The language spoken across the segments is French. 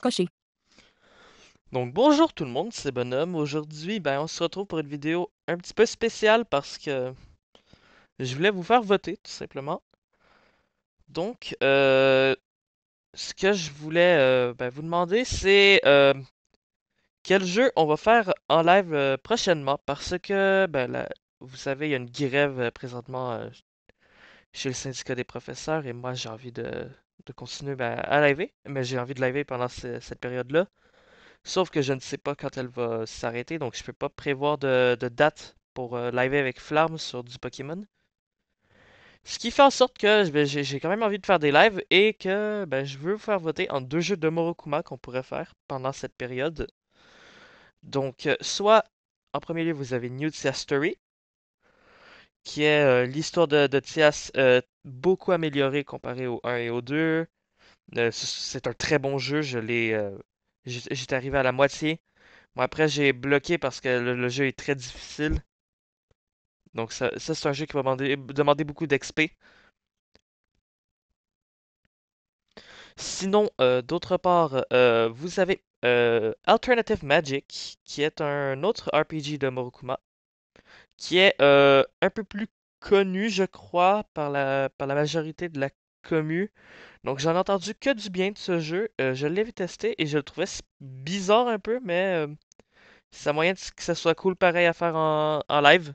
Cocher. Donc bonjour tout le monde, c'est Bonhomme. Aujourd'hui, ben, on se retrouve pour une vidéo un petit peu spéciale parce que je voulais vous faire voter tout simplement. Donc, euh, ce que je voulais euh, ben, vous demander, c'est euh, quel jeu on va faire en live prochainement parce que, ben, là, vous savez, il y a une grève présentement chez le syndicat des professeurs et moi j'ai envie de de continuer à liver, mais j'ai envie de live pendant cette période-là. Sauf que je ne sais pas quand elle va s'arrêter, donc je peux pas prévoir de, date pour euh, live avec flamme sur du Pokémon. Ce qui fait en sorte que ben, j'ai quand même envie de faire des lives et que ben, je veux vous faire voter en deux jeux de Morokuma qu'on pourrait faire pendant cette période. Donc, euh, soit en premier lieu, vous avez new Story, qui est euh, l'histoire de, de Thias euh, beaucoup améliorée comparé au 1 et au 2. Euh, c'est un très bon jeu, je l'ai j'étais arrivé à la moitié. Bon, après j'ai bloqué parce que le, jeu est très difficile. Donc ça, c'est un jeu qui va demander, demander beaucoup d'XP. Sinon, d'autre part, vous avez Alternative Magic, qui est un autre RPG de Morokuma qui est euh, un peu plus connu, je crois, par la, par la majorité de la commu. Donc j'en ai entendu que du bien de ce jeu. Euh, je l'ai testé et je le trouvais bizarre un peu, mais c'est euh, un moyen de, que ça soit cool pareil à faire en, live.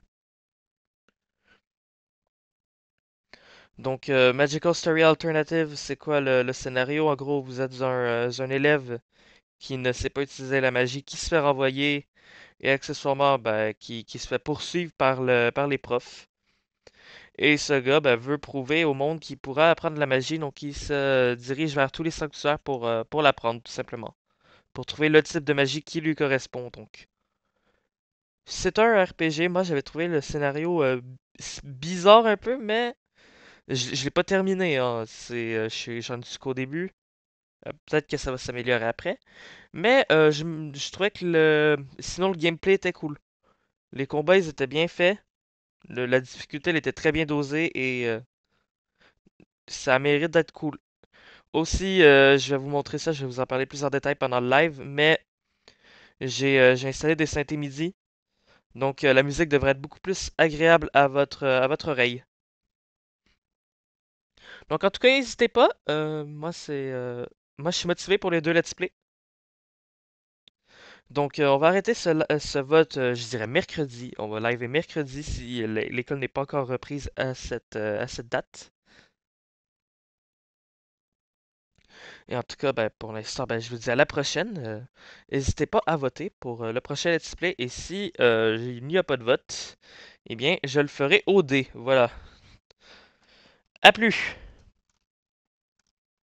Donc Magical Story Alternative, c'est quoi le, scénario? En gros, vous êtes un élève qui ne sait pas utiliser la magie, qui se fait renvoyer et accessoirement ben, qui, se fait poursuivre par, le, par les profs. Et ce gars ben, veut prouver au monde qu'il pourra apprendre la magie, donc il se dirige vers tous les sanctuaires pour, euh, l'apprendre, tout simplement. Pour trouver le type de magie qui lui correspond, donc. C'est un RPG, moi j'avais trouvé le scénario euh, bizarre un peu, mais je, ne l'ai pas terminé, hein. c'est, chez euh, j'en suis qu'au début. Euh, peut-être que ça va s'améliorer après. Mais euh, je, trouvais que le. Sinon, le gameplay était cool. Les combats, ils étaient bien faits. la difficulté, elle était très bien dosée et euh, ça mérite d'être cool. Aussi, je vais vous montrer ça, je vais vous en parler plus en détail pendant le live, mais j'ai installé des synthés MIDI. Donc la musique devrait être beaucoup plus agréable à votre, à votre oreille. Donc en tout cas, n'hésitez pas. moi, c'est moi, je suis motivé pour les deux let's play. Donc, euh, on va arrêter ce, euh, vote, euh, je dirais mercredi. On va live mercredi si l'école n'est pas encore reprise à cette, date. Et en tout cas, ben, pour l'instant, ben, je vous dis à la prochaine. N'hésitez pas à voter pour le prochain Let's Play. Et si il n'y a pas de vote, eh bien, je le ferai au dé. Voilà. À plus!